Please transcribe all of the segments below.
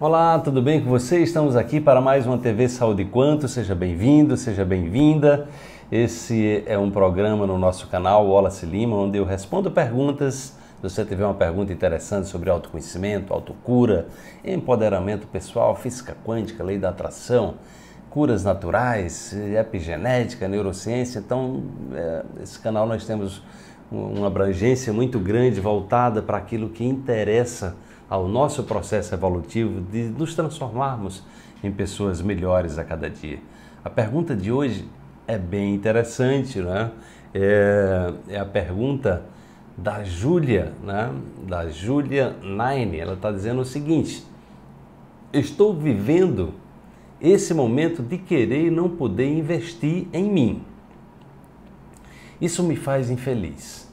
Olá, tudo bem com você? Estamos aqui para mais uma TV Saúde Quanto. Seja bem-vindo, seja bem-vinda. Esse é um programa no nosso canal Wallace Lima, onde eu respondo perguntas. Se você tiver uma pergunta interessante sobre autoconhecimento, autocura, empoderamento pessoal, física quântica, lei da atração, curas naturais, epigenética, neurociência, então é, esse canal nós temos uma abrangência muito grande voltada para aquilo que interessa ao nosso processo evolutivo de nos transformarmos em pessoas melhores a cada dia. A pergunta de hoje é bem interessante, né? É, é a pergunta da Júlia, né? Da Júlia Nine. Ela está dizendo o seguinte: Estou vivendo esse momento de querer e não poder investir em mim. Isso me faz infeliz.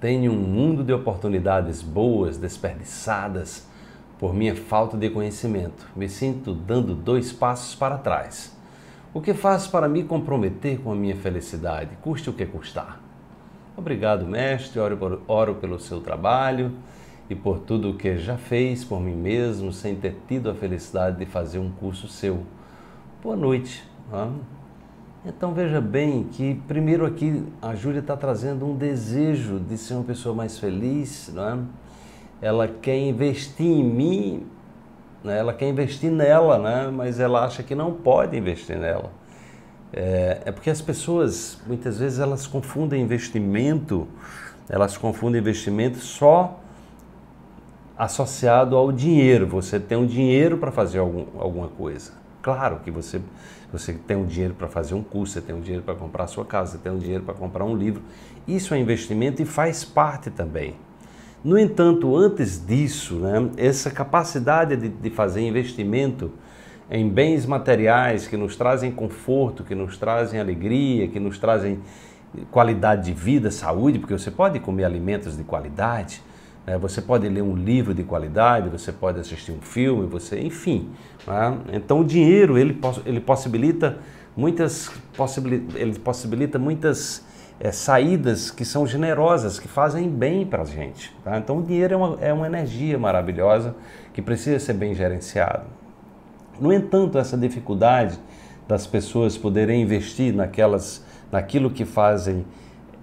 Tenho um mundo de oportunidades boas desperdiçadas por minha falta de conhecimento. Me sinto dando dois passos para trás. O que faço para me comprometer com a minha felicidade, custe o que custar? Obrigado, mestre. Oro, por, oro pelo seu trabalho e por tudo o que já fez por mim mesmo, sem ter tido a felicidade de fazer um curso seu. Boa noite. Né? Então veja bem que primeiro aqui a Júlia está trazendo um desejo de ser uma pessoa mais feliz, não é? Ela quer investir em mim, né? ela quer investir nela, né? Mas ela acha que não pode investir nela. É, é porque as pessoas muitas vezes elas confundem investimento, elas confundem investimento só associado ao dinheiro. Você tem um dinheiro para fazer algum, alguma coisa. Claro que você, você tem um dinheiro para fazer um curso, você tem um dinheiro para comprar a sua casa, você tem um dinheiro para comprar um livro. Isso é investimento e faz parte também. No entanto, antes disso, né, essa capacidade de, de fazer investimento em bens materiais que nos trazem conforto, que nos trazem alegria, que nos trazem qualidade de vida, saúde, porque você pode comer alimentos de qualidade, é, você pode ler um livro de qualidade, você pode assistir um filme, você, enfim. Né? Então o dinheiro ele, ele possibilita muitas ele possibilita muitas é, saídas que são generosas, que fazem bem para a gente. Tá? Então o dinheiro é uma, é uma energia maravilhosa que precisa ser bem gerenciado. No entanto, essa dificuldade das pessoas poderem investir naquelas, naquilo que fazem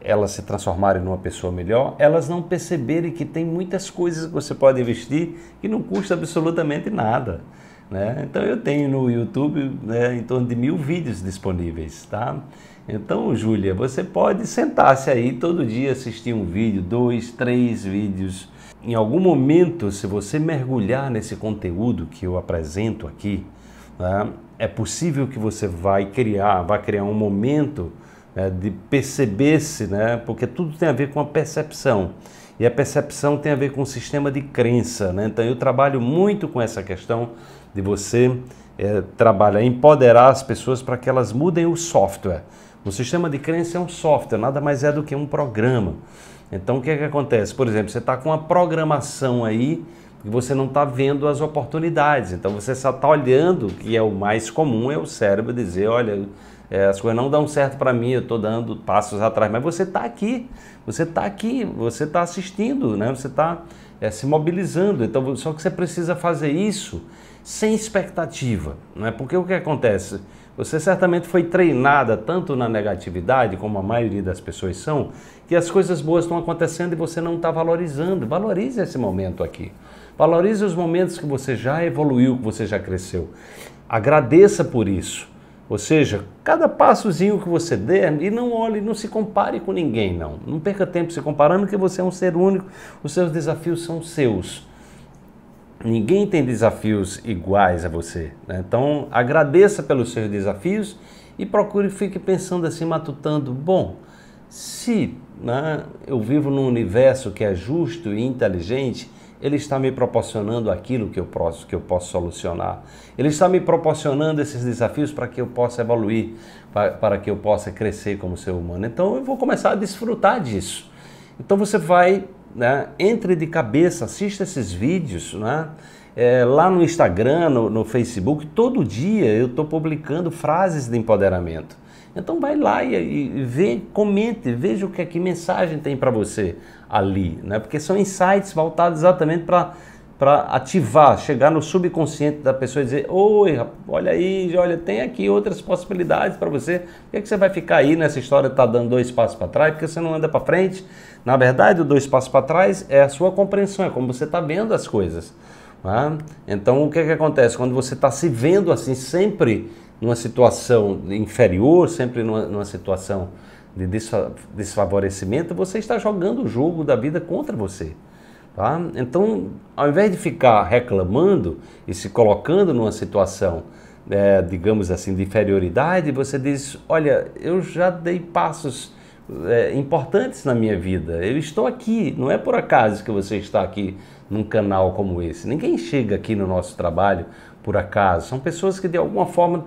elas se transformarem numa pessoa melhor, elas não perceberem que tem muitas coisas que você pode investir que não custa absolutamente nada. Né? Então eu tenho no YouTube né, em torno de mil vídeos disponíveis, tá? Então, Júlia, você pode sentar-se aí todo dia assistir um vídeo, dois, três vídeos. Em algum momento, se você mergulhar nesse conteúdo que eu apresento aqui, né, é possível que você vai criar, vai criar um momento é, de perceber-se, né? porque tudo tem a ver com a percepção. E a percepção tem a ver com o sistema de crença. Né? Então eu trabalho muito com essa questão de você é, trabalhar, empoderar as pessoas para que elas mudem o software. O sistema de crença é um software, nada mais é do que um programa. Então o que, é que acontece? Por exemplo, você está com uma programação aí porque você não está vendo as oportunidades. Então você só está olhando, que é o mais comum, é o cérebro dizer, olha, é, as coisas não dão certo para mim, eu estou dando passos atrás. Mas você está aqui, você está aqui, você está assistindo, né? você está é, se mobilizando. Então só que você precisa fazer isso sem expectativa, né? porque o que acontece? Você certamente foi treinada tanto na negatividade, como a maioria das pessoas são, que as coisas boas estão acontecendo e você não está valorizando. Valorize esse momento aqui. Valorize os momentos que você já evoluiu, que você já cresceu. Agradeça por isso. Ou seja, cada passozinho que você der, e não olhe, não se compare com ninguém, não. Não perca tempo se comparando, que você é um ser único, os seus desafios são seus. Ninguém tem desafios iguais a você. Né? Então, agradeça pelos seus desafios e procure, fique pensando assim, matutando: bom, se né, eu vivo num universo que é justo e inteligente, ele está me proporcionando aquilo que eu, posso, que eu posso solucionar. Ele está me proporcionando esses desafios para que eu possa evoluir, para, para que eu possa crescer como ser humano. Então eu vou começar a desfrutar disso. Então você vai né? entre de cabeça, assista esses vídeos, né? É, lá no Instagram, no, no, Facebook, todo dia eu estou publicando frases de empoderamento. Então vai lá e, e vê, comente, veja o que, é, que mensagem tem para você ali, né? porque são insights voltados exatamente para para ativar, chegar no subconsciente da pessoa e dizer: Oi, olha aí, olha, tem aqui outras possibilidades para você. Por que, é que, você vai ficar aí nessa história de estar tá dando dois passos para trás? Porque você não anda para frente. Na verdade, o dois passos para trás é a sua compreensão, é como você está vendo as coisas. tá? Então, o que, é que acontece? Quando você está se vendo assim, sempre numa situação inferior, sempre numa, numa situação de desfavorecimento, você está jogando o jogo da vida contra você. Tá? Então, ao invés de ficar reclamando e se colocando numa situação, é, digamos assim, de inferioridade, você diz: Olha, eu já dei passos é, importantes na minha vida, eu estou aqui, não é por acaso que você está aqui num canal como esse. Ninguém chega aqui no nosso trabalho por acaso. São pessoas que de alguma forma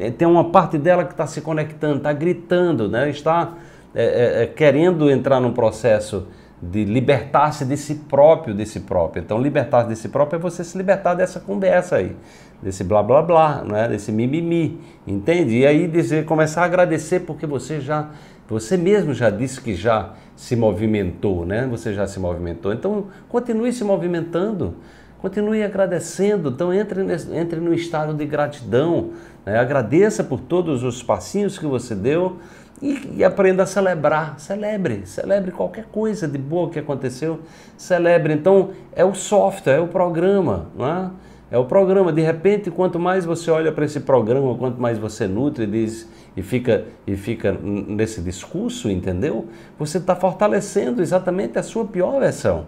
é, tem, uma parte dela que está se conectando, está gritando, né? está é, é, é querendo entrar num processo de libertar-se de si próprio, desse próprio. Então, libertar-se desse próprio é você se libertar dessa conversa aí, desse blá blá blá, né? desse mimimi, entende? E aí dizer, começar a agradecer porque você já, você mesmo já disse que já se movimentou, né? Você já se movimentou. Então, continue se movimentando, continue agradecendo. Então, entre, entre no estado de gratidão, né? agradeça por todos os passinhos que você deu, e, e, aprenda a celebrar. Celebre, celebre qualquer coisa de boa que aconteceu, celebre. Então, é o software, é o programa, não é? É o programa. De repente, quanto mais você olha para esse programa, quanto mais você nutre diz, e fica e fica nesse discurso, entendeu? Você está fortalecendo exatamente a sua pior versão.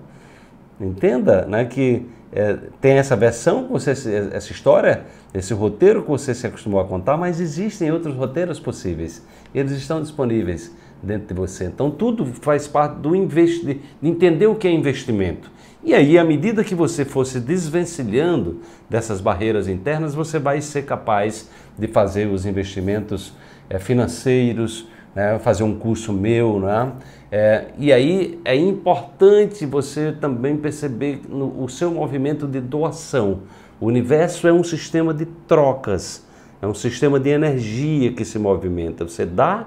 Entenda, né? Que é, tem essa versão, você, essa história, esse roteiro que você se acostumou a contar, mas existem outros roteiros possíveis. Eles estão disponíveis dentro de você. Então tudo faz parte do investi de entender o que é investimento. E aí, à medida que você for se desvencilhando dessas barreiras internas, você vai ser capaz de fazer os investimentos é, financeiros, né? fazer um curso meu, né? É, e aí é importante você também perceber no, o seu movimento de doação. O universo é um sistema de trocas, é um sistema de energia que se movimenta. Você dá,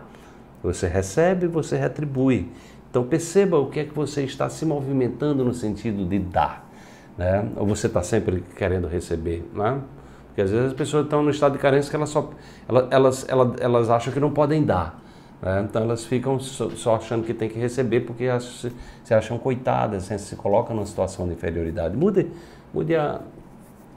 você recebe, você retribui. Então perceba o que é que você está se movimentando no sentido de dar, né? Ou você está sempre querendo receber, né? Porque às vezes as pessoas estão no estado de carência que elas só elas, elas, elas, elas acham que não podem dar. Né? Então elas ficam só achando que tem que receber porque acham, se acham coitadas, né? se colocam numa situação de inferioridade. Mude, mude, a,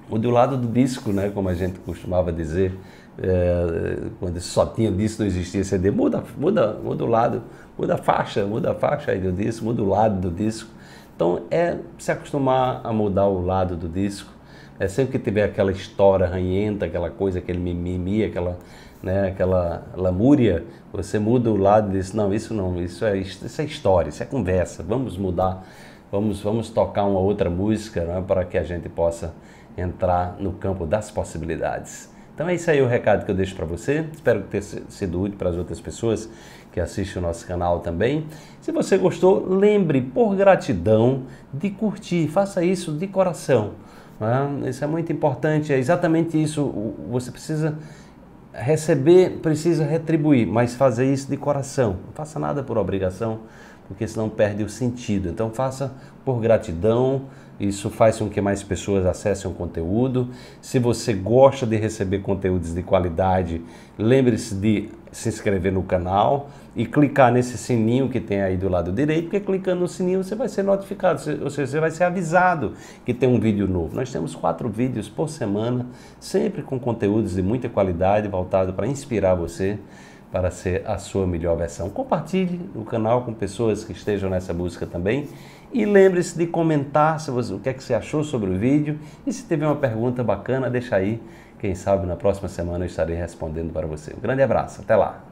mude o lado do disco, né? como a gente costumava dizer. É, quando só tinha disco, não existia CD, muda, muda, muda o lado, muda a faixa, muda a faixa aí do disco, muda o lado do disco. Então é se acostumar a mudar o lado do disco. É sempre que tiver aquela história ranhenta, aquela coisa, aquele mimimi, aquela né, aquela lamúria, você muda o lado e diz, não, isso não, isso é, isso é história, isso é conversa, vamos mudar, vamos, vamos tocar uma outra música né, para que a gente possa entrar no campo das possibilidades. Então é isso aí o recado que eu deixo para você. Espero que tenha sido útil para as outras pessoas que assistem o nosso canal também. Se você gostou, lembre por gratidão de curtir. Faça isso de coração. Né? Isso é muito importante. É exatamente isso. Você precisa receber precisa retribuir, mas fazer isso de coração. Não faça nada por obrigação, porque senão perde o sentido. Então faça por gratidão. Isso faz com que mais pessoas acessem o conteúdo. Se você gosta de receber conteúdos de qualidade, lembre-se de se inscrever no canal e clicar nesse sininho que tem aí do lado direito, porque clicando no sininho você vai ser notificado, ou seja, você vai ser avisado que tem um vídeo novo. Nós temos quatro vídeos por semana, sempre com conteúdos de muita qualidade, voltado para inspirar você para ser a sua melhor versão. Compartilhe o canal com pessoas que estejam nessa busca também e lembre-se de comentar se você, o que é que você achou sobre o vídeo e se tiver uma pergunta bacana, deixa aí. Quem sabe na próxima semana eu estarei respondendo para você. Um grande abraço, até lá!